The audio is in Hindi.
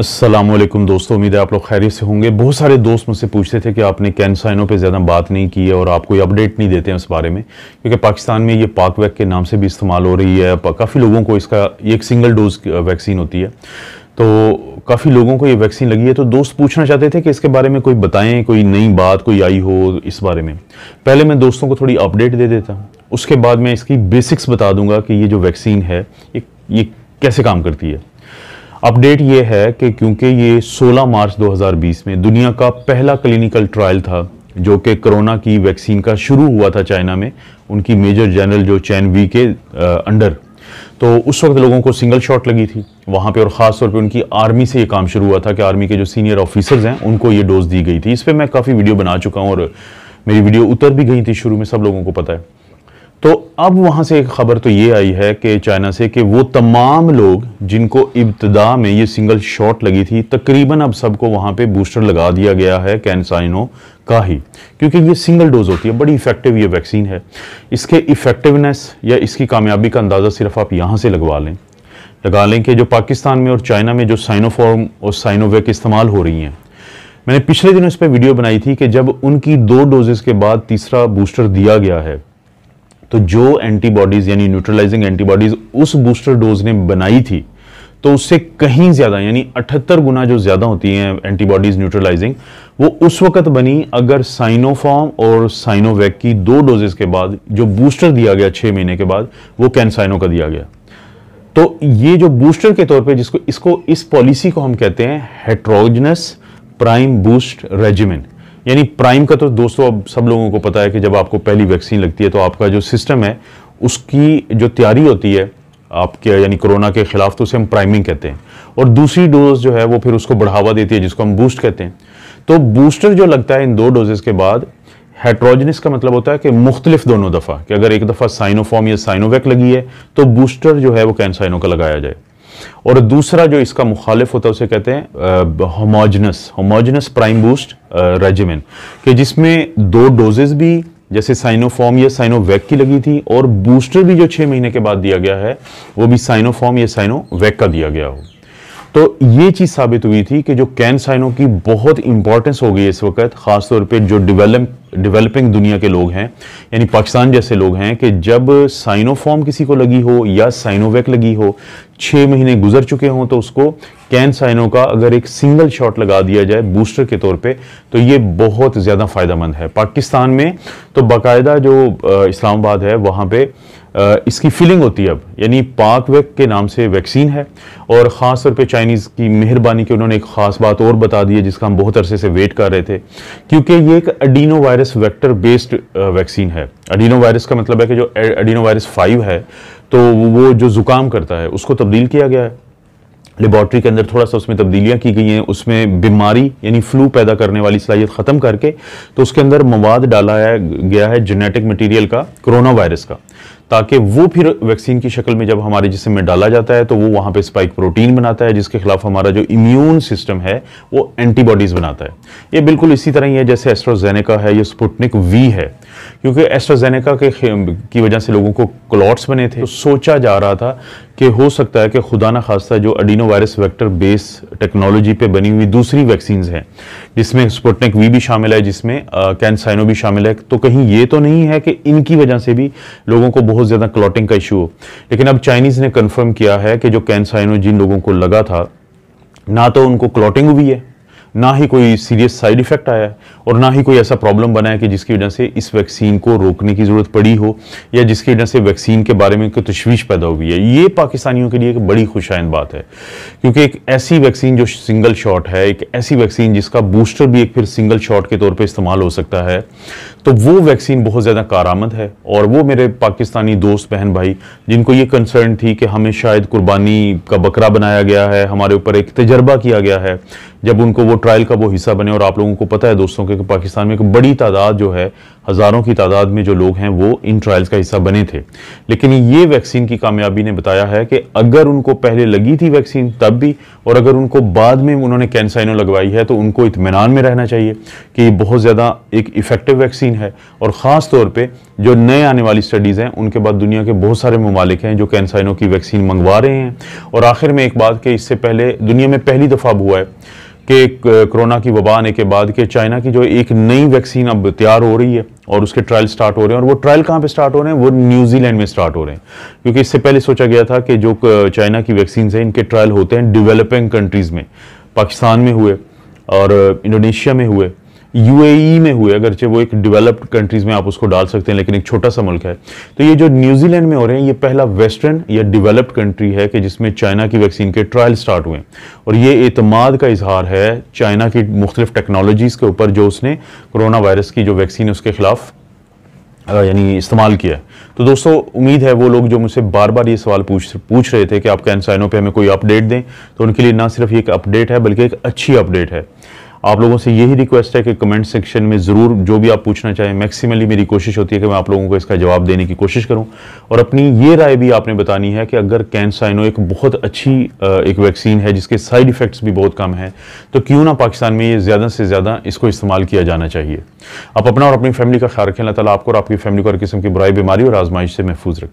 असलम दोस्तों उम्मीद है आप लोग खैरियत से होंगे बहुत सारे दोस्त मुझसे पूछते थे कि आपने कैनसाइनों पे ज़्यादा बात नहीं की है और आप कोई अपडेट नहीं देते हैं उस बारे में क्योंकि पाकिस्तान में ये पाक वैक के नाम से भी इस्तेमाल हो रही है काफ़ी लोगों को इसका एक सिंगल डोज वैक्सीन होती है तो काफ़ी लोगों को ये वैक्सीन लगी है तो दोस्त पूछना चाहते थे कि इसके बारे में कोई बताएं कोई नई बात कोई आई हो इस बारे में पहले मैं दोस्तों को थोड़ी अपडेट दे देता उसके बाद मैं इसकी बेसिक्स बता दूंगा कि ये जो वैक्सीन है ये ये कैसे काम करती है अपडेट ये है कि क्योंकि ये 16 मार्च 2020 में दुनिया का पहला क्लिनिकल ट्रायल था जो कि कोरोना की वैक्सीन का शुरू हुआ था चाइना में उनकी मेजर जनरल जो चैन वी के आ, अंडर तो उस वक्त लोगों को सिंगल शॉट लगी थी वहाँ पे और ख़ास तौर पे उनकी आर्मी से ये काम शुरू हुआ था कि आर्मी के जो सीनियर ऑफिसर्स हैं उनको ये डोज दी गई थी इस पर मैं काफ़ी वीडियो बना चुका हूँ और मेरी वीडियो उतर भी गई थी शुरू में सब लोगों को पता है तो अब वहाँ से एक ख़बर तो ये आई है कि चाइना से कि वो तमाम लोग जिनको इब्तदा में ये सिंगल शॉट लगी थी तकरीबन अब सबको वहाँ पे बूस्टर लगा दिया गया है कैंसाइनो का ही क्योंकि ये सिंगल डोज होती है बड़ी इफ़ेक्टिव ये वैक्सीन है इसके इफ़ेक्टिवनेस या इसकी कामयाबी का अंदाज़ा सिर्फ आप यहाँ से लगवा लें लगा लें कि जो पाकिस्तान में और चाइना में जो साइनोफॉर्म और साइनोवेक इस्तेमाल हो रही हैं मैंने पिछले दिनों इस पर वीडियो बनाई थी कि जब उनकी दो डोजेज़ के बाद तीसरा बूस्टर दिया गया है तो जो एंटीबॉडीज़ यानी न्यूट्रलाइजिंग एंटीबॉडीज़ उस बूस्टर डोज ने बनाई थी तो उससे कहीं ज़्यादा यानी अठहत्तर गुना जो ज़्यादा होती हैं एंटीबॉडीज़ न्यूट्रलाइजिंग वो उस वक्त बनी अगर साइनोफॉर्म और साइनोवैक की दो डोजेस के बाद जो बूस्टर दिया गया छः महीने के बाद वो कैनसाइनो का दिया गया तो ये जो बूस्टर के तौर पे जिसको इसको इस पॉलिसी को हम कहते हैं हेट्रोजनस प्राइम बूस्ट रेजिमेंट यानी प्राइम का तो दोस्तों अब सब लोगों को पता है कि जब आपको पहली वैक्सीन लगती है तो आपका जो सिस्टम है उसकी जो तैयारी होती है आपके यानी कोरोना के खिलाफ तो उसे हम प्राइमिंग कहते हैं और दूसरी डोज जो है वो फिर उसको बढ़ावा देती है जिसको हम बूस्ट कहते हैं तो बूस्टर जो लगता है इन दो डोजेस के बाद हेट्रोजनस का मतलब होता है कि मुख्तलिफ दोनों दफ़ा कि अगर एक दफ़ा साइनोफॉर्म या साइनोवैक लगी है तो बूस्टर जो है वो कैन साइनो का लगाया जाए और दूसरा जो इसका मुखालिफ होता है उसे कहते हैं homogenous homogenous prime boost regiment कि जिसमें दो डोजेज भी जैसे साइनोफॉर्म या साइनोवैक की लगी थी और बूस्टर भी जो छः महीने के बाद दिया गया है वो भी साइनोफॉर्म या साइनोवैक का दिया गया हो तो ये चीज़ साबित हुई थी कि जो कैन साइनों की बहुत इंपॉर्टेंस हो गई इस वक्त ख़ासतौर पे जो डिवेलप डेवलपिंग दुनिया के लोग हैं यानी पाकिस्तान जैसे लोग हैं कि जब साइनोफॉर्म किसी को लगी हो या साइनोवेक लगी हो छः महीने गुजर चुके हों तो उसको कैन साइनो का अगर एक सिंगल शॉट लगा दिया जाए बूस्टर के तौर पे तो ये बहुत ज़्यादा फ़ायदा मंद है पाकिस्तान में तो बाकायदा जो इस्लामाबाद है वहाँ पर इसकी फिलिंग होती है अब यानी पाकवेक के नाम से वैक्सीन है और ख़ास तौर पे चाइनीज़ की मेहरबानी की उन्होंने एक ख़ास बात और बता दी है जिसका हम बहुत अरसे से वेट कर रहे थे क्योंकि ये एक adenovirus vector based vaccine है अडीनो वायरस का मतलब है कि जो अडीनो वायरस फाइव है तो वो जो ज़ुकाम करता है उसको तब्दील किया गया है लेबॉट्री के अंदर थोड़ा सा उसमें तब्दीलियाँ की गई हैं उसमें बीमारी यानी फ्लू पैदा करने वाली सलाहियत ख़त्म करके तो उसके अंदर मवाद डाला गया है जेनेटिक मटेरियल का कोरोना वायरस का ताकि वो फिर वैक्सीन की शक्ल में जब हमारे जिसम में डाला जाता है तो वो वहाँ पे स्पाइक प्रोटीन बनाता है जिसके खिलाफ हमारा जो इम्यून सिस्टम है वो एंटीबॉडीज़ बनाता है ये बिल्कुल इसी तरह ही है जैसे एस्ट्रोजेनेका है ये स्पुटनिक वी है क्योंकि एस्ट्राजेनेका के की वजह से लोगों को क्लॉट्स बने थे तो सोचा जा रहा था कि हो सकता है कि खुदा न खास्ता जो adenovirus vector base technology पे बनी हुई दूसरी वैक्सीन हैं जिसमें स्पुटनिक वी भी शामिल है जिसमें कैंसाइनो भी शामिल है तो कहीं ये तो नहीं है कि इनकी वजह से भी लोगों को बहुत ज़्यादा क्लॉटिंग का इशू हो लेकिन अब चाइनीज़ ने कन्फर्म किया है कि जो कैंसाइनो जिन लोगों को लगा था ना तो उनको क्लॉटिंग हुई है ना ही कोई सीरियस साइड इफ़ेक्ट आया है और ना ही कोई ऐसा प्रॉब्लम बना है कि जिसकी वजह से इस वैक्सीन को रोकने की ज़रूरत पड़ी हो या जिसकी वजह से वैक्सीन के बारे में कोई तशवीश पैदा हुई है ये पाकिस्तानियों के लिए एक बड़ी खुशाइन बात है क्योंकि एक ऐसी वैक्सीन जो सिंगल शॉट है एक ऐसी वैक्सीन जिसका बूस्टर भी एक फिर सिंगल शॉट के तौर पर इस्तेमाल हो सकता है तो वो वैक्सीन बहुत ज़्यादा कारामद है और वो मेरे पाकिस्तानी दोस्त बहन भाई जिनको ये कंसर्न थी कि हमें शायद कुर्बानी का बकरा बनाया गया है हमारे ऊपर एक तजर्बा किया गया है जब उनको वो ट्रायल का वो हिस्सा बने और आप लोगों को पता है दोस्तों के पाकिस्तान में एक बड़ी तादाद जो है हज़ारों की तादाद में जो लोग हैं वो इन ट्रायल्स का हिस्सा बने थे लेकिन ये वैक्सीन की कामयाबी ने बताया है कि अगर उनको पहले लगी थी वैक्सीन तब भी और अगर उनको बाद में उन्होंने कैंसाइनो लगवाई है तो उनको इतमान में रहना चाहिए कि ये बहुत ज़्यादा एक इफ़ेक्टिव वैक्सीन है और ख़ास तौर पर जो नए आने वाली स्टडीज़ हैं उनके बाद दुनिया के बहुत सारे ममालिक हैं जो कैंसाइनो की वैक्सीन मंगवा रहे हैं और आखिर में एक बात कि इससे पहले दुनिया में पहली दफ़ा हुआ है कि कोरोना की वबा आने के बाद के चाइना की जो एक नई वैक्सीन अब तैयार हो रही है और उसके ट्रायल स्टार्ट हो रहे हैं और वो ट्रायल कहाँ पे स्टार्ट हो रहे हैं वो न्यूजीलैंड में स्टार्ट हो रहे हैं क्योंकि इससे पहले सोचा गया था कि जो चाइना की वैक्सीन है इनके ट्रायल होते हैं डेवलपिंग कंट्रीज़ में पाकिस्तान में हुए और इंडोनेशिया में हुए यूएई में हुए अगरचे वो एक डेवलप्ड कंट्रीज में आप उसको डाल सकते हैं लेकिन एक छोटा सा मुल्क है तो ये जो न्यूजीलैंड में हो रहे हैं ये पहला वेस्टर्न या डेवलप्ड कंट्री है कि जिसमें चाइना की वैक्सीन के ट्रायल स्टार्ट हुए और ये एतमाद का इजहार है चाइना की मुख्तलिफ टेक्नोलॉजीज़ के ऊपर जो उसने कोरोना वायरस की जो वैक्सीन है उसके खिलाफ यानी इस्तेमाल किया है तो दोस्तों उम्मीद है वो लोग जो मुझसे बार बार ये सवाल पूछ पूछ रहे थे कि आप कैंसाइनों पे हमें कोई अपडेट दें तो उनके लिए ना सिर्फ ये एक अपडेट है बल्कि एक अच्छी अपडेट है आप लोगों से यही रिक्वेस्ट है कि कमेंट सेक्शन में ज़रूर जो भी आप पूछना चाहें मैक्सिमली मेरी कोशिश होती है कि मैं आप लोगों को इसका जवाब देने की कोशिश करूं और अपनी ये राय भी आपने बतानी है कि अगर कैंसाइनो एक बहुत अच्छी एक वैक्सीन है जिसके साइड इफ़ेक्ट्स भी बहुत कम हैं तो क्यों ना पाकिस्तान में ये ज़्यादा से ज़्यादा इसको इस्तेमाल किया जाना चाहिए आप अपना और अपनी फैमिली का ख्याल रखें अल्लाह ताला आपको और आपकी फैमिली को हर किस्म की बुराई बीमारी और आजमाइश से महफूज रखें